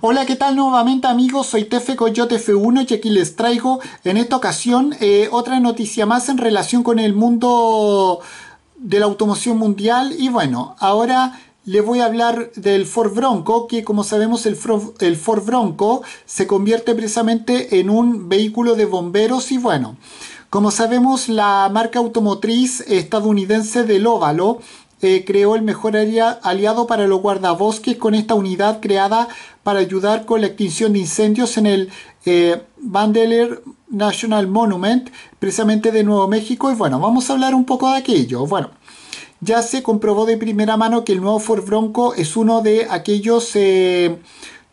Hola, ¿qué tal nuevamente amigos? Soy Tefe Coyote F1 y aquí les traigo en esta ocasión eh, otra noticia más en relación con el mundo de la automoción mundial y bueno, ahora les voy a hablar del Ford Bronco, que como sabemos el, Ford, el Ford Bronco se convierte precisamente en un vehículo de bomberos y bueno, como sabemos la marca automotriz estadounidense del óvalo eh, creó el mejor aliado para los guardabosques con esta unidad creada para ayudar con la extinción de incendios en el Bandeler eh, National Monument, precisamente de Nuevo México. Y bueno, vamos a hablar un poco de aquello. Bueno, ya se comprobó de primera mano que el nuevo Ford Bronco es uno de aquellos... Eh,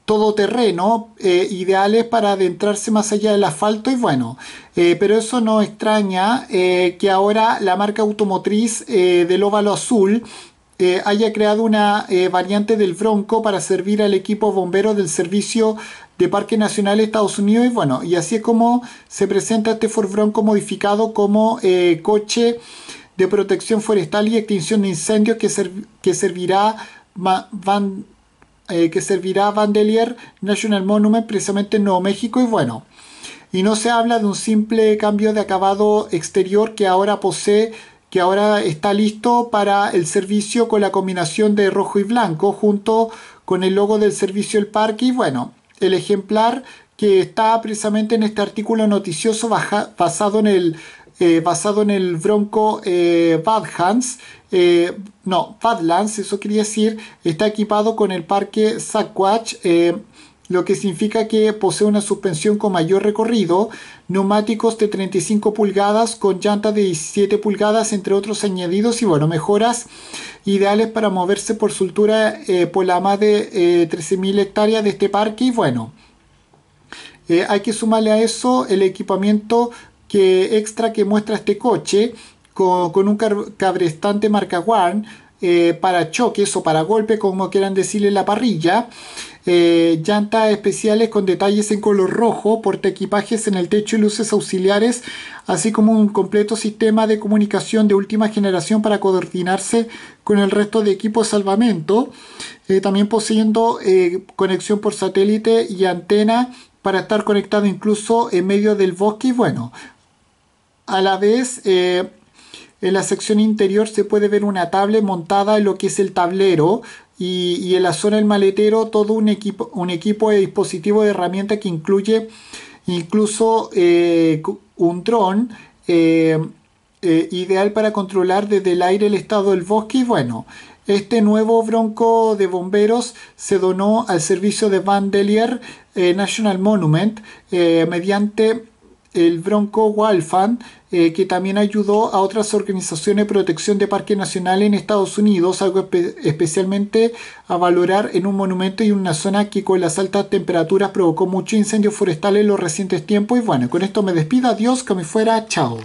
todo terreno, eh, ideales para adentrarse más allá del asfalto y bueno, eh, pero eso no extraña eh, que ahora la marca automotriz del óvalo azul haya creado una variante del Bronco para servir al equipo bombero del servicio de Parque Nacional de Estados Unidos y bueno, y así es como se presenta este Ford Bronco modificado como coche de protección forestal y extinción de incendios que, que servirá van eh, que servirá Bandelier National Monument precisamente en Nuevo México y bueno. Y no se habla de un simple cambio de acabado exterior que ahora posee que ahora está listo para el servicio con la combinación de rojo y blanco junto con el logo del servicio El parque y bueno, el ejemplar que está precisamente en este artículo noticioso basado en el eh, basado en el Bronco eh, Badlands, eh, no, Badlands, eso quería decir, está equipado con el parque Sackwatch, eh, lo que significa que posee una suspensión con mayor recorrido, neumáticos de 35 pulgadas con llantas de 17 pulgadas, entre otros añadidos y bueno, mejoras ideales para moverse por su por la más de 13.000 hectáreas de este parque y bueno. hay que sumarle a eso el equipamiento que extra que muestra este coche con, un cabrestante marca Warn eh, para choques o para golpes, como quieran decirle, la parrilla. Eh, llantas especiales con detalles en color rojo, equipajes en el techo y luces auxiliares, así como un completo sistema de comunicación de última generación para coordinarse con el resto de equipos salvamento, eh, también poseyendo conexión por satélite y antena para estar conectado incluso en medio del bosque y bueno, a la vez, eh, en la sección interior se puede ver una tablet montada en lo que es el tablero y, en la zona del maletero todo un equipo, un equipo de dispositivo de herramienta que incluye incluso eh, un dron eh, ideal para controlar desde el aire el estado del bosque y bueno. Este nuevo bronco de bomberos se donó al servicio de Bandelier National Monument mediante el Bronco Walfan, eh, que también ayudó a otras organizaciones de protección de parques nacionales en Estados Unidos, algo especialmente a valorar en un monumento y una zona que con las altas temperaturas provocó mucho incendio forestal en los recientes tiempos. Y bueno, con esto me despido, adiós, que me fuera, chao.